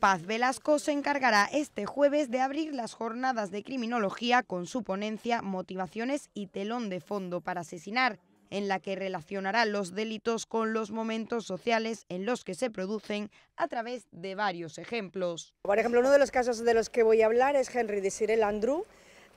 Paz Velasco se encargará este jueves de abrir las jornadas de criminología con su ponencia Motivaciones y telón de fondo para asesinar, en la que relacionará los delitos con los momentos sociales en los que se producen a través de varios ejemplos. Por ejemplo, uno de los casos de los que voy a hablar es Henry de Cyril Andrew,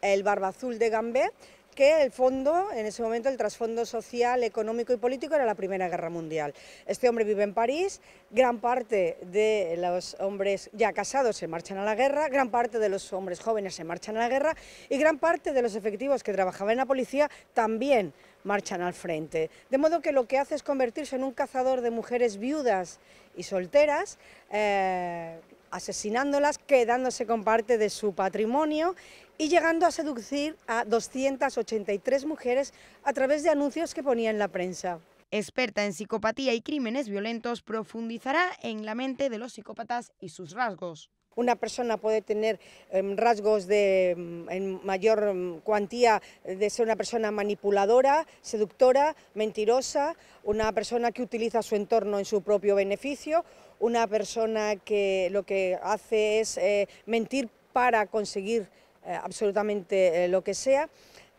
el barba azul de Gambé, que el fondo, en ese momento, el trasfondo social, económico y político era la Primera Guerra Mundial. Este hombre vive en París, gran parte de los hombres ya casados se marchan a la guerra, gran parte de los hombres jóvenes se marchan a la guerra y gran parte de los efectivos que trabajaban en la policía también marchan al frente. De modo que lo que hace es convertirse en un cazador de mujeres viudas y solteras, eh, asesinándolas, quedándose con parte de su patrimonio y llegando a seducir a 283 mujeres a través de anuncios que ponía en la prensa. Experta en psicopatía y crímenes violentos, profundizará en la mente de los psicópatas y sus rasgos. Una persona puede tener em, rasgos de em, en mayor em, cuantía de ser una persona manipuladora, seductora, mentirosa, una persona que utiliza su entorno en su propio beneficio, una persona que lo que hace es eh, mentir para conseguir eh, absolutamente eh, lo que sea.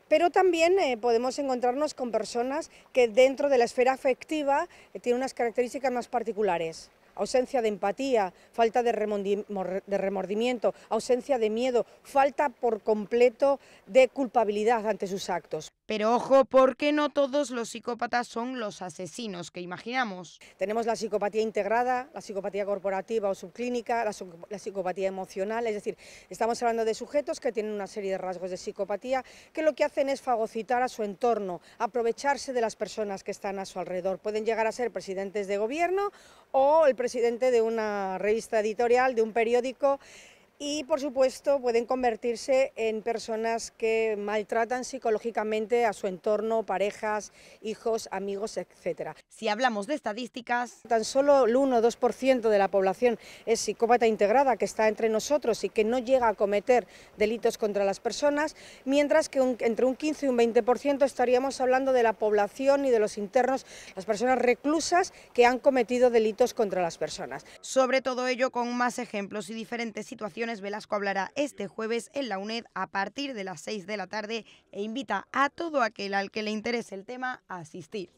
Pero también eh, podemos encontrarnos con personas que dentro de la esfera afectiva tienen unas características más particulares. Ausencia de empatía, falta de remordimiento, ausencia de miedo, falta por completo de culpabilidad ante sus actos. Pero ojo, porque no todos los psicópatas son los asesinos que imaginamos. Tenemos la psicopatía integrada, la psicopatía corporativa o subclínica, la, la, psicopatía emocional, es decir, estamos hablando de sujetos que tienen una serie de rasgos de psicopatía que lo que hacen es fagocitar a su entorno, aprovecharse de las personas que están a su alrededor. Pueden llegar a ser presidentes de gobierno o el presidente de una revista editorial, de un periódico y por supuesto pueden convertirse en personas que maltratan psicológicamente a su entorno, parejas, hijos, amigos, etc. Si hablamos de estadísticas... Tan solo el 1 o 2% de la población es psicópata integrada que está entre nosotros y que no llega a cometer delitos contra las personas, mientras que entre un 15 y un 20% estaríamos hablando de la población y de los internos, las personas reclusas que han cometido delitos contra las personas. Sobre todo ello con más ejemplos y diferentes situaciones Velasco hablará este jueves en la UNED a partir de las 6 de la tarde e invita a todo aquel al que le interese el tema a asistir.